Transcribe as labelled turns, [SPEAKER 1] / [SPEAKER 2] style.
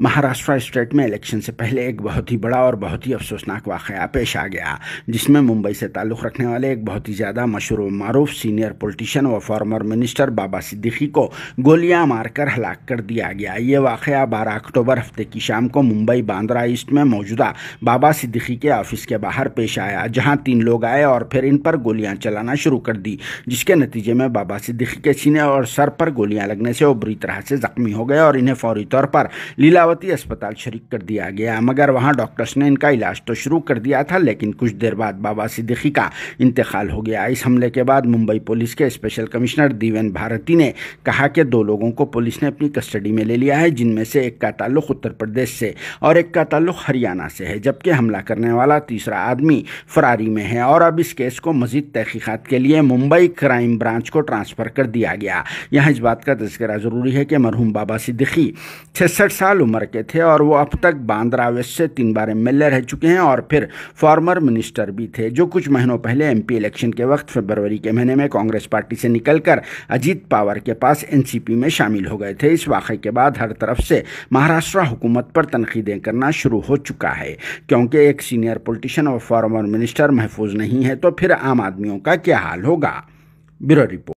[SPEAKER 1] Maharashtra state में election से पहले एक बहुत ही बड़ा और बहुत ही अफसोसनाक वाकया पेश आ गया जिसमें मुंबई से ताल्लुक़ रखने वाले एक बहुत ही ज़्यादा मशहूर मरूफ सीनियर पोलिटिशियन व फॉर्मर मिनिस्टर बाबा सिद्दीकी को गोलियां मारकर हलाक कर दिया गया ये वाकया बारह अक्टूबर हफ्ते की शाम को मुंबई बांद्रा ईस्ट में मौजूदा बाबा सिद्दीकी के ऑफिस के बाहर पेश आया जहाँ तीन लोग आए और फिर इन पर गोलियाँ चलाना शुरू कर दी जिसके नतीजे में बाबा सिद्दीकी के सीने और सर पर गोलियाँ लगने से वो बुरी तरह से ज़ख्मी हो गए और इन्हें फौरी तौर पर लीला अमरावती अस्पताल शरीक कर दिया गया मगर वहाँ डॉक्टर्स ने इनका इलाज तो शुरू कर दिया था लेकिन कुछ देर बाद बाबा सिद्दीकी का इंतकाल हो गया इस हमले के बाद मुंबई पुलिस के स्पेशल कमिश्नर दीवेन भारती ने कहा कि दो लोगों को पुलिस ने अपनी कस्टडी में ले लिया है जिनमें से एक का ताल्लुक उत्तर प्रदेश से और एक का ताल्लुक हरियाणा से है जबकि हमला करने वाला तीसरा आदमी फरारी में है और अब इस केस को मजीद तहकीकत के लिए मुंबई क्राइम ब्रांच को ट्रांसफ़र कर दिया गया यहाँ इस बात का तस्करा ज़रूरी है कि मरहूम बाबा सिद्दीकी छसठ साल उम्र उम्र के थे और वो अब तक बांद्रा वेस्ट से तीन बार एमएलए रह चुके हैं और फिर फॉर्मर मिनिस्टर भी थे जो कुछ महीनों पहले एमपी इलेक्शन के वक्त फरवरी के महीने में कांग्रेस पार्टी से निकलकर अजीत पावर के पास एनसीपी में शामिल हो गए थे इस वाक़े के बाद हर तरफ से महाराष्ट्र हुकूमत पर तनखीदें करना शुरू हो चुका है क्योंकि एक सीनियर पोलिटिशन और फॉर्मर मिनिस्टर महफूज नहीं है तो फिर आम आदमियों का क्या हाल होगा ब्यूरो रिपोर्ट